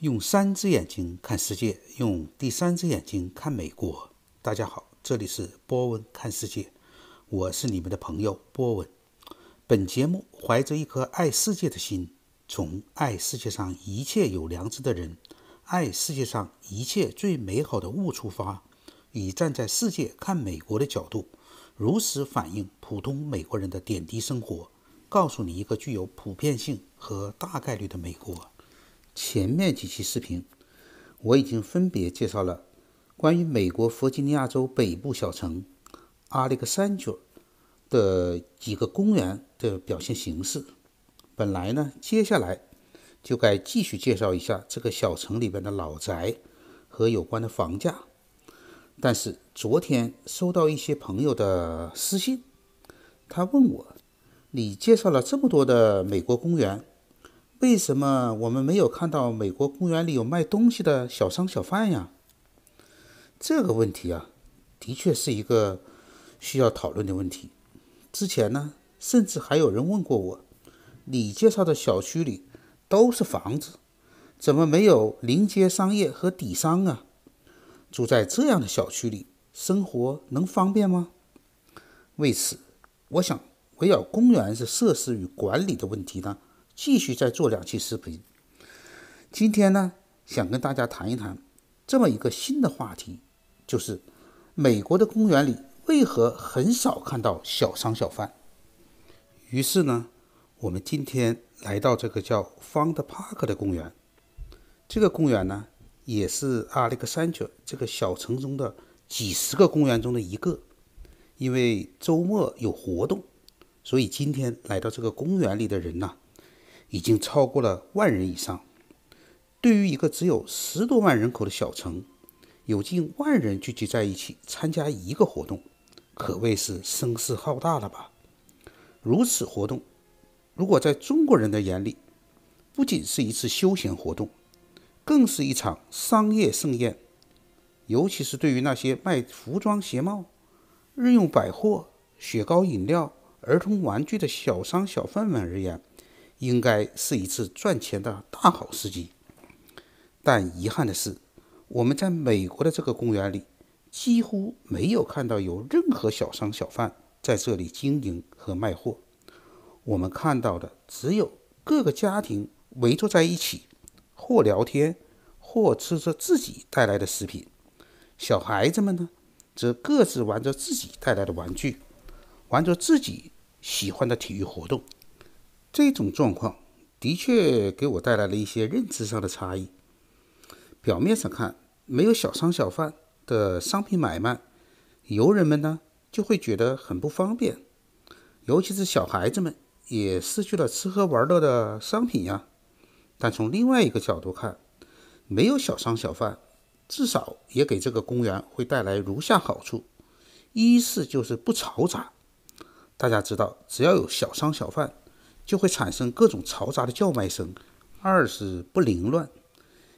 用三只眼睛看世界，用第三只眼睛看美国。大家好，这里是波文看世界，我是你们的朋友波文。本节目怀着一颗爱世界的心，从爱世界上一切有良知的人，爱世界上一切最美好的物出发，以站在世界看美国的角度，如实反映普通美国人的点滴生活，告诉你一个具有普遍性和大概率的美国。前面几期视频，我已经分别介绍了关于美国弗吉尼亚州北部小城阿里克山角的几个公园的表现形式。本来呢，接下来就该继续介绍一下这个小城里边的老宅和有关的房价。但是昨天收到一些朋友的私信，他问我：“你介绍了这么多的美国公园？”为什么我们没有看到美国公园里有卖东西的小商小贩呀？这个问题啊，的确是一个需要讨论的问题。之前呢，甚至还有人问过我：“你介绍的小区里都是房子，怎么没有临街商业和底商啊？住在这样的小区里，生活能方便吗？”为此，我想围绕公园是设施与管理的问题呢。继续再做两期视频。今天呢，想跟大家谈一谈这么一个新的话题，就是美国的公园里为何很少看到小商小贩。于是呢，我们今天来到这个叫方德帕克的公园。这个公园呢，也是阿利克山泉这个小城中的几十个公园中的一个。因为周末有活动，所以今天来到这个公园里的人呢。已经超过了万人以上。对于一个只有十多万人口的小城，有近万人聚集在一起参加一个活动，可谓是声势浩大了吧？如此活动，如果在中国人的眼里，不仅是一次休闲活动，更是一场商业盛宴。尤其是对于那些卖服装、鞋帽、日用百货、雪糕、饮料、儿童玩具的小商小贩们而言。应该是一次赚钱的大好时机，但遗憾的是，我们在美国的这个公园里几乎没有看到有任何小商小贩在这里经营和卖货。我们看到的只有各个家庭围坐在一起，或聊天，或吃着自己带来的食品。小孩子们呢，则各自玩着自己带来的玩具，玩着自己喜欢的体育活动。这种状况的确给我带来了一些认知上的差异。表面上看，没有小商小贩的商品买卖，游人们呢就会觉得很不方便，尤其是小孩子们也失去了吃喝玩乐的商品呀。但从另外一个角度看，没有小商小贩，至少也给这个公园会带来如下好处：一是就是不嘈杂。大家知道，只要有小商小贩，就会产生各种嘈杂的叫卖声。二是不凌乱，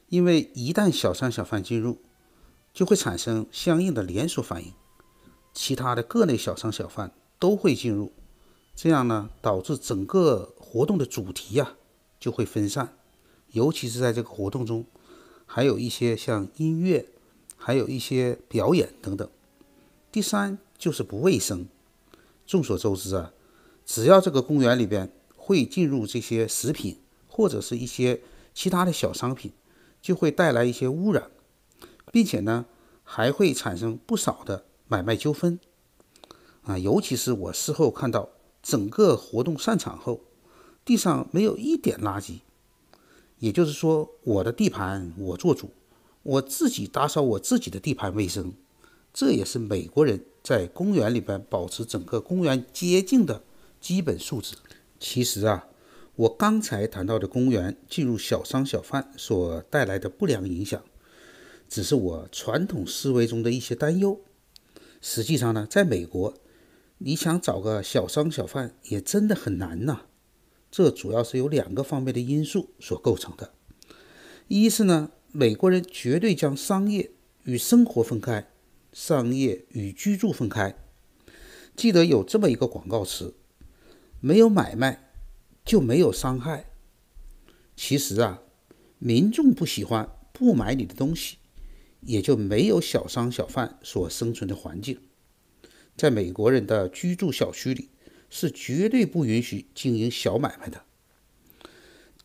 因为一旦小商小贩进入，就会产生相应的连锁反应，其他的各类小商小贩都会进入，这样呢，导致整个活动的主题呀就会分散。尤其是在这个活动中，还有一些像音乐，还有一些表演等等。第三就是不卫生。众所周知啊，只要这个公园里边。会进入这些食品或者是一些其他的小商品，就会带来一些污染，并且呢还会产生不少的买卖纠纷。啊，尤其是我事后看到整个活动散场后，地上没有一点垃圾，也就是说我的地盘我做主，我自己打扫我自己的地盘卫生，这也是美国人在公园里边保持整个公园洁净的基本素质。其实啊，我刚才谈到的公园进入小商小贩所带来的不良影响，只是我传统思维中的一些担忧。实际上呢，在美国，你想找个小商小贩也真的很难呐。这主要是由两个方面的因素所构成的。一是呢，美国人绝对将商业与生活分开，商业与居住分开。记得有这么一个广告词。没有买卖，就没有伤害。其实啊，民众不喜欢不买你的东西，也就没有小商小贩所生存的环境。在美国人的居住小区里，是绝对不允许经营小买卖的。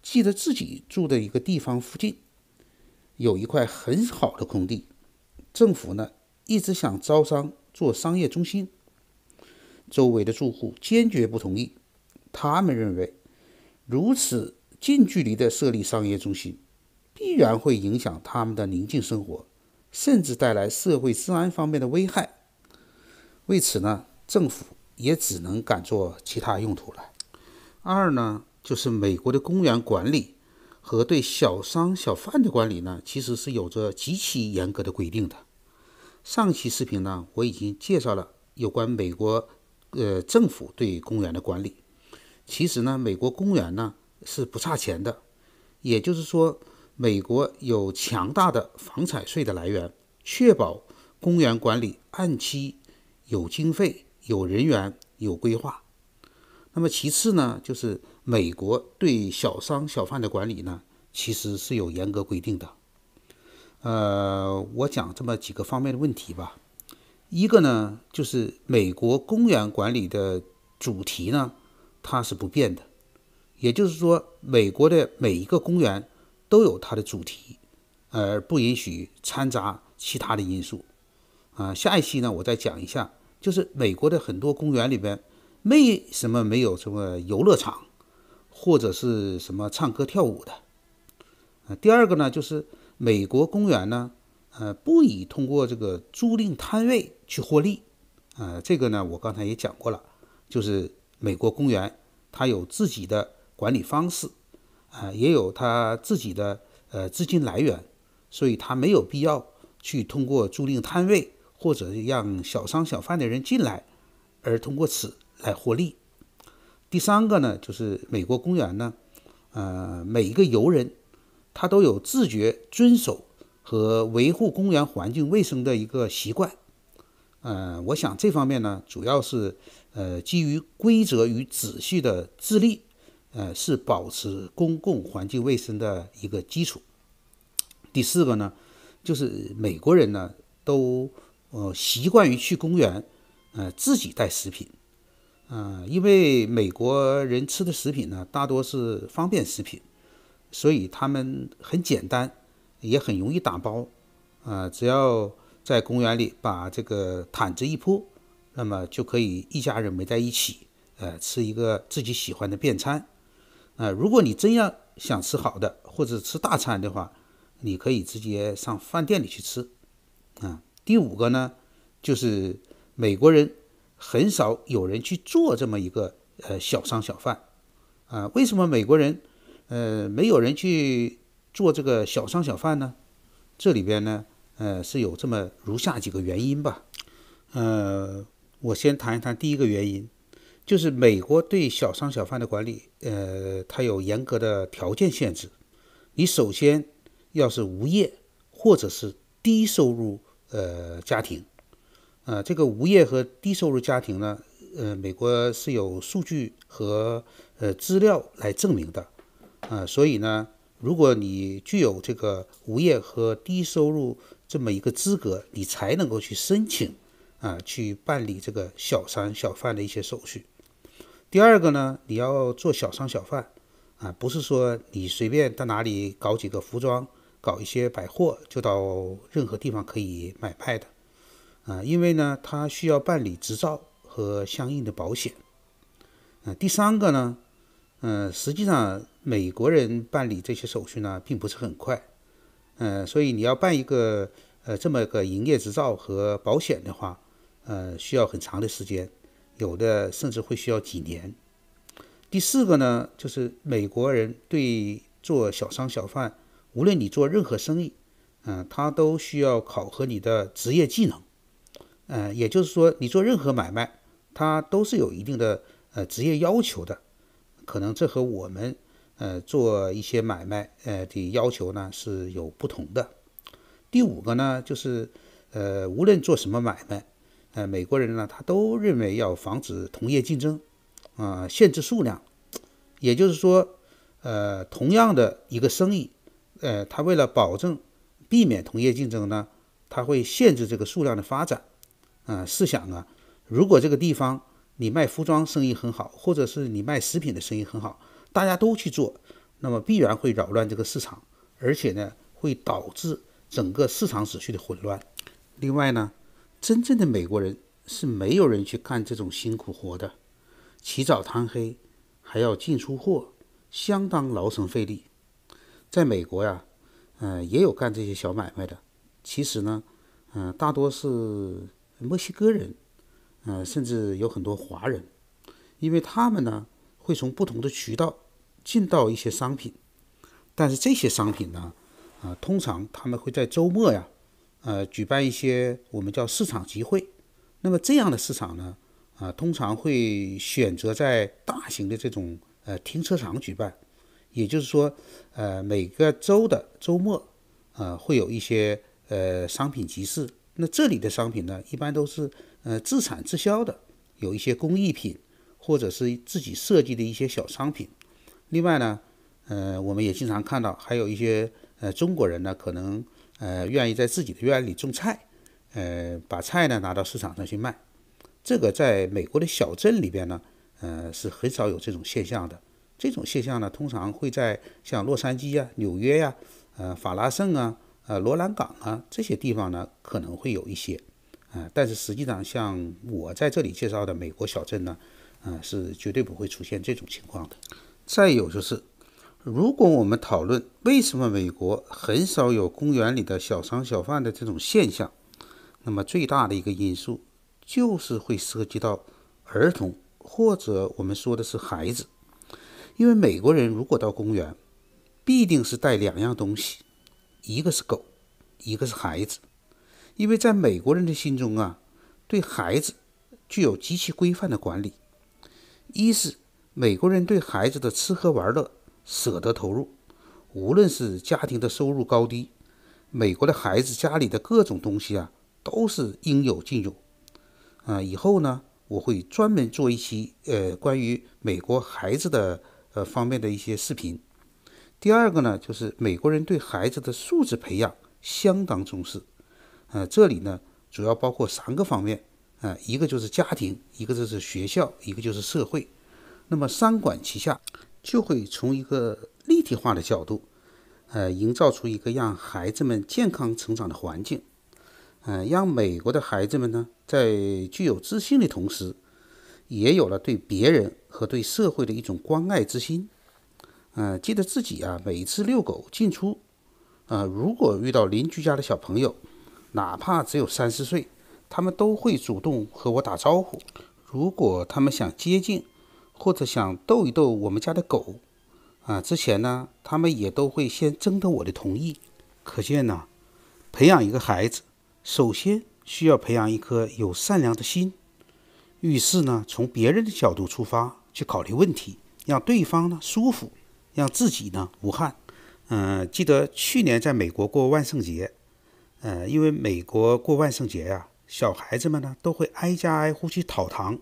记得自己住的一个地方附近，有一块很好的空地，政府呢一直想招商做商业中心，周围的住户坚决不同意。他们认为，如此近距离的设立商业中心，必然会影响他们的宁静生活，甚至带来社会治安方面的危害。为此呢，政府也只能敢做其他用途了。二呢，就是美国的公园管理和对小商小贩的管理呢，其实是有着极其严格的规定的。上期视频呢，我已经介绍了有关美国呃政府对公园的管理。其实呢，美国公园呢是不差钱的，也就是说，美国有强大的房产税的来源，确保公园管理按期有经费、有人员、有规划。那么其次呢，就是美国对小商小贩的管理呢，其实是有严格规定的。呃，我讲这么几个方面的问题吧。一个呢，就是美国公园管理的主题呢。它是不变的，也就是说，美国的每一个公园都有它的主题，而不允许掺杂其他的因素。啊，下一期呢，我再讲一下，就是美国的很多公园里边为什么没有什么游乐场或者是什么唱歌跳舞的。第二个呢，就是美国公园呢，呃，不以通过这个租赁摊位去获利。呃，这个呢，我刚才也讲过了，就是。美国公园，它有自己的管理方式，啊，也有它自己的呃资金来源，所以它没有必要去通过租赁摊位或者让小商小贩的人进来，而通过此来获利。第三个呢，就是美国公园呢，呃，每一个游人，他都有自觉遵守和维护公园环境卫生的一个习惯。呃，我想这方面呢，主要是呃，基于规则与秩序的自律，呃，是保持公共环境卫生的一个基础。第四个呢，就是美国人呢都呃习惯于去公园，呃，自己带食品，呃，因为美国人吃的食品呢大多是方便食品，所以他们很简单，也很容易打包，啊，只要。在公园里把这个毯子一铺，那么就可以一家人围在一起，呃，吃一个自己喜欢的便餐。啊，如果你真要想吃好的或者吃大餐的话，你可以直接上饭店里去吃。啊，第五个呢，就是美国人很少有人去做这么一个呃小商小贩。啊，为什么美国人呃没有人去做这个小商小贩呢？这里边呢？呃，是有这么如下几个原因吧？呃，我先谈一谈第一个原因，就是美国对小商小贩的管理，呃，它有严格的条件限制。你首先要是无业或者是低收入呃家庭，呃，这个无业和低收入家庭呢，呃，美国是有数据和呃资料来证明的，啊，所以呢，如果你具有这个无业和低收入，这么一个资格，你才能够去申请，啊，去办理这个小商小贩的一些手续。第二个呢，你要做小商小贩，啊，不是说你随便到哪里搞几个服装、搞一些百货就到任何地方可以买卖的，啊，因为呢，他需要办理执照和相应的保险。啊，第三个呢，嗯，实际上美国人办理这些手续呢，并不是很快。嗯，所以你要办一个呃这么个营业执照和保险的话，呃，需要很长的时间，有的甚至会需要几年。第四个呢，就是美国人对做小商小贩，无论你做任何生意，嗯，他都需要考核你的职业技能，嗯，也就是说，你做任何买卖，他都是有一定的呃职业要求的，可能这和我们。呃，做一些买卖，呃的要求呢是有不同的。第五个呢，就是，呃，无论做什么买卖，呃，美国人呢，他都认为要防止同业竞争，啊，限制数量。也就是说，呃，同样的一个生意，呃，他为了保证避免同业竞争呢，他会限制这个数量的发展。啊，试想啊，如果这个地方你卖服装生意很好，或者是你卖食品的生意很好。大家都去做，那么必然会扰乱这个市场，而且呢，会导致整个市场秩序的混乱。另外呢，真正的美国人是没有人去干这种辛苦活的，起早贪黑，还要进出货，相当劳神费力。在美国呀，嗯，也有干这些小买卖的，其实呢，嗯，大多是墨西哥人，嗯，甚至有很多华人，因为他们呢会从不同的渠道。进到一些商品，但是这些商品呢，啊，通常他们会在周末呀，呃，举办一些我们叫市场集会。那么这样的市场呢，啊，通常会选择在大型的这种呃停车场举办。也就是说，呃，每个周的周末，啊，会有一些呃商品集市。那这里的商品呢，一般都是呃自产自销的，有一些工艺品，或者是自己设计的一些小商品。另外呢，呃，我们也经常看到，还有一些呃中国人呢，可能呃愿意在自己的院里种菜，呃，把菜呢拿到市场上去卖。这个在美国的小镇里边呢，呃，是很少有这种现象的。这种现象呢，通常会在像洛杉矶呀、纽约呀、呃法拉盛啊、呃罗兰港啊这些地方呢，可能会有一些。啊，但是实际上，像我在这里介绍的美国小镇呢，啊，是绝对不会出现这种情况的。再有就是，如果我们讨论为什么美国很少有公园里的小商小贩的这种现象，那么最大的一个因素就是会涉及到儿童，或者我们说的是孩子。因为美国人如果到公园，必定是带两样东西，一个是狗，一个是孩子。因为在美国人的心中啊，对孩子具有极其规范的管理，一是。美国人对孩子的吃喝玩乐舍得投入，无论是家庭的收入高低，美国的孩子家里的各种东西啊都是应有尽有。啊，以后呢我会专门做一期呃关于美国孩子的呃方面的一些视频。第二个呢就是美国人对孩子的素质培养相当重视。呃，这里呢主要包括三个方面啊，一个就是家庭，一个就是学校，一个就是社会。那么三管齐下，就会从一个立体化的角度，呃，营造出一个让孩子们健康成长的环境，嗯，让美国的孩子们呢，在具有自信的同时，也有了对别人和对社会的一种关爱之心。嗯，记得自己啊，每次遛狗进出，呃，如果遇到邻居家的小朋友，哪怕只有三四岁，他们都会主动和我打招呼。如果他们想接近，或者想逗一逗我们家的狗，啊，之前呢，他们也都会先征得我的同意。可见呢，培养一个孩子，首先需要培养一颗有善良的心。遇事呢，从别人的角度出发去考虑问题，让对方呢舒服，让自己呢无憾。嗯，记得去年在美国过万圣节，呃，因为美国过万圣节呀，小孩子们呢都会挨家挨户去讨糖。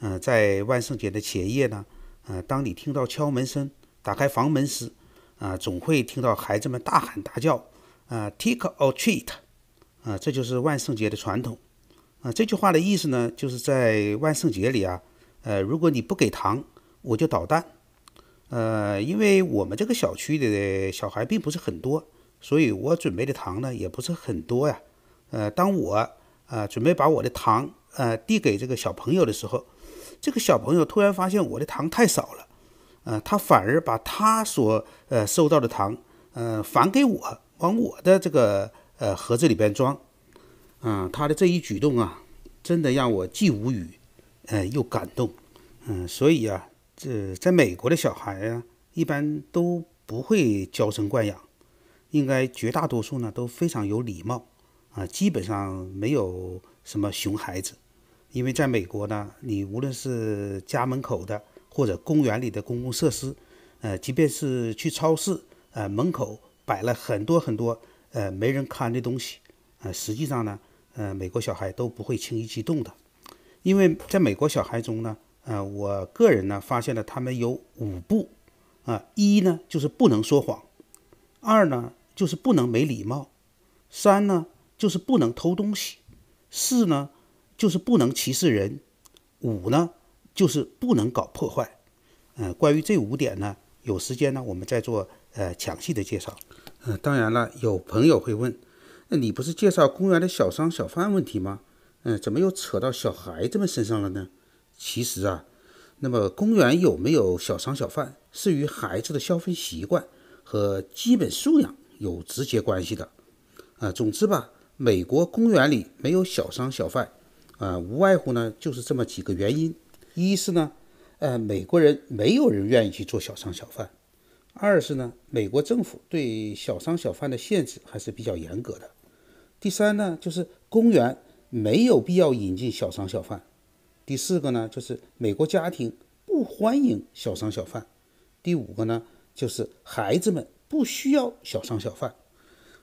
嗯，在万圣节的前夜呢，呃，当你听到敲门声，打开房门时，啊，总会听到孩子们大喊大叫，啊，Take or treat，啊，这就是万圣节的传统。啊，这句话的意思呢，就是在万圣节里啊，呃，如果你不给糖，我就捣蛋。呃，因为我们这个小区的小孩并不是很多，所以我准备的糖呢也不是很多呀。呃，当我啊准备把我的糖呃递给这个小朋友的时候，这个小朋友突然发现我的糖太少了，呃，他反而把他所呃收到的糖，呃，返给我，往我的这个呃盒子里边装。嗯，他的这一举动啊，真的让我既无语，呃，又感动。嗯，所以啊，这在美国的小孩啊，一般都不会娇生惯养，应该绝大多数呢都非常有礼貌，啊，基本上没有什么熊孩子。因为在美国呢，你无论是家门口的或者公园里的公共设施，呃，即便是去超市，呃，门口摆了很多很多呃没人看的东西，呃，实际上呢，呃，美国小孩都不会轻易激动的。因为在美国小孩中呢，呃，我个人呢发现了他们有五步，啊，一呢就是不能说谎，二呢就是不能没礼貌，三呢就是不能偷东西，四呢。就是不能歧视人，五呢就是不能搞破坏。嗯，关于这五点呢，有时间呢我们再做呃详细的介绍。嗯，当然了，有朋友会问，那你不是介绍公园的小商小贩问题吗？嗯，怎么又扯到小孩子们身上了呢？其实啊，那么公园有没有小商小贩，是与孩子的消费习惯和基本素养有直接关系的。啊，总之吧，美国公园里没有小商小贩。呃，无外乎呢，就是这么几个原因：一是呢，呃，美国人没有人愿意去做小商小贩；二是呢，美国政府对小商小贩的限制还是比较严格的；第三呢，就是公园没有必要引进小商小贩；第四个呢，就是美国家庭不欢迎小商小贩；第五个呢，就是孩子们不需要小商小贩。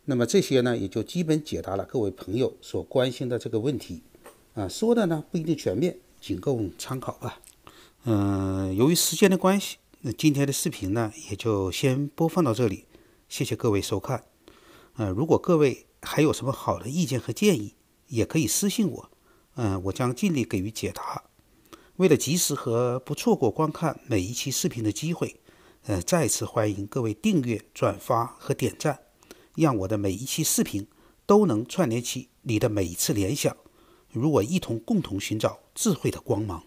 那么这些呢，也就基本解答了各位朋友所关心的这个问题。啊，说的呢不一定全面，仅供参考吧。嗯，由于时间的关系，那今天的视频呢也就先播放到这里。谢谢各位收看。嗯，如果各位还有什么好的意见和建议，也可以私信我。嗯，我将尽力给予解答。为了及时和不错过观看每一期视频的机会，呃，再次欢迎各位订阅、转发和点赞，让我的每一期视频都能串联起你的每一次联想。如果一同共同寻找智慧的光芒。